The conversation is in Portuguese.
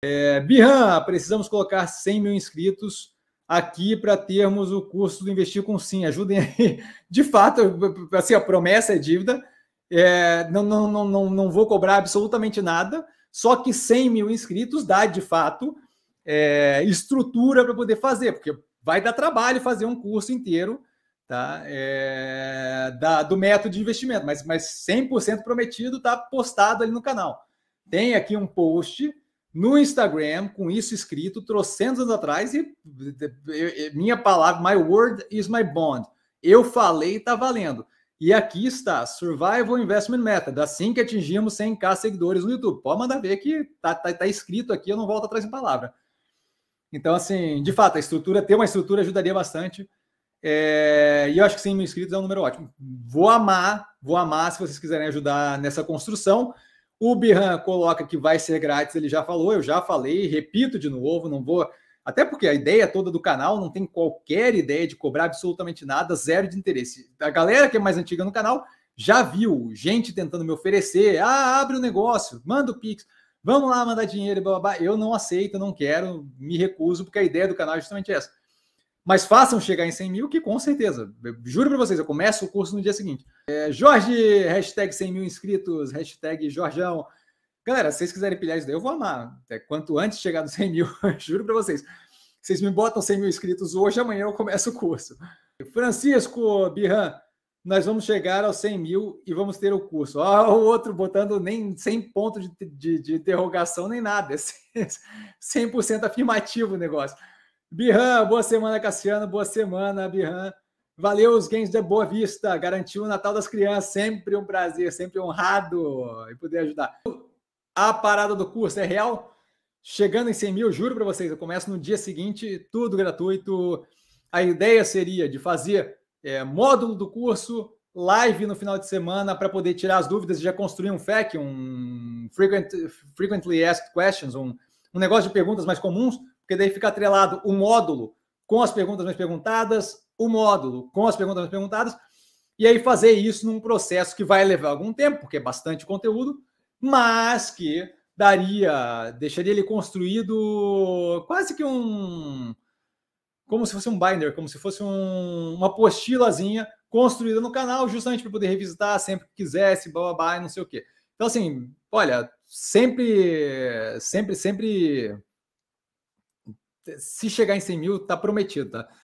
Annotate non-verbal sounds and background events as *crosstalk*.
É, precisamos colocar 100 mil inscritos aqui para termos o curso do Investir com Sim. Ajudem aí. *laughs* De fato, assim, a promessa é dívida. É, não, não, não, não, não vou cobrar absolutamente nada, só que 100 mil inscritos dá, de fato, é, estrutura para poder fazer, porque vai dar trabalho fazer um curso inteiro tá? É, da, do método de investimento, mas, mas 100% prometido está postado ali no canal. Tem aqui um post no Instagram, com isso escrito, trocentos atrás, e, minha palavra, my word is my bond. Eu falei, tá valendo. E aqui está, Survival Investment Method, assim que atingimos 100k seguidores no YouTube. Pode mandar ver que tá, tá, tá escrito aqui, eu não volto atrás em palavra. Então, assim, de fato, a estrutura, ter uma estrutura ajudaria bastante. É, e eu acho que 100 mil inscritos é um número ótimo. Vou amar, vou amar se vocês quiserem ajudar nessa construção. O Birran coloca que vai ser grátis, ele já falou, eu já falei, repito de novo, não vou. Até porque a ideia toda do canal não tem qualquer ideia de cobrar absolutamente nada, zero de interesse. A galera que é mais antiga no canal já viu gente tentando me oferecer: ah, abre o um negócio, manda o Pix, vamos lá mandar dinheiro, blá, blá, blá. Eu não aceito, não quero, me recuso, porque a ideia do canal é justamente essa mas façam chegar em 100 mil, que com certeza, juro para vocês, eu começo o curso no dia seguinte. É, Jorge, hashtag 100 mil inscritos, hashtag Jorjão. Galera, se vocês quiserem pilhar isso daí, eu vou amar. É, quanto antes chegar nos 100 mil, *laughs* juro para vocês. Vocês me botam 100 mil inscritos hoje, amanhã eu começo o curso. Francisco Birran, nós vamos chegar aos 100 mil e vamos ter o curso. Ó, o outro botando nem 100 pontos de, de, de interrogação, nem nada. 100% é afirmativo o negócio. Birran, boa semana, Cassiano. Boa semana, Birran. Valeu os games da Boa Vista. Garantiu o Natal das Crianças. Sempre um prazer, sempre honrado em poder ajudar. A parada do curso é real. Chegando em 100 mil, juro para vocês, eu começo no dia seguinte, tudo gratuito. A ideia seria de fazer é, módulo do curso, live no final de semana para poder tirar as dúvidas e já construir um FAQ, um Frequent, Frequently Asked Questions, um, um negócio de perguntas mais comuns, porque daí fica atrelado o módulo com as perguntas mais perguntadas, o módulo com as perguntas mais perguntadas, e aí fazer isso num processo que vai levar algum tempo, porque é bastante conteúdo, mas que daria, deixaria ele construído quase que um como se fosse um binder, como se fosse um, uma apostilazinha construída no canal, justamente para poder revisitar sempre que quisesse, blá, blá, blá, e não sei o quê. Então, assim, olha, sempre, sempre, sempre se chegar em 100 mil, tá prometido, tá?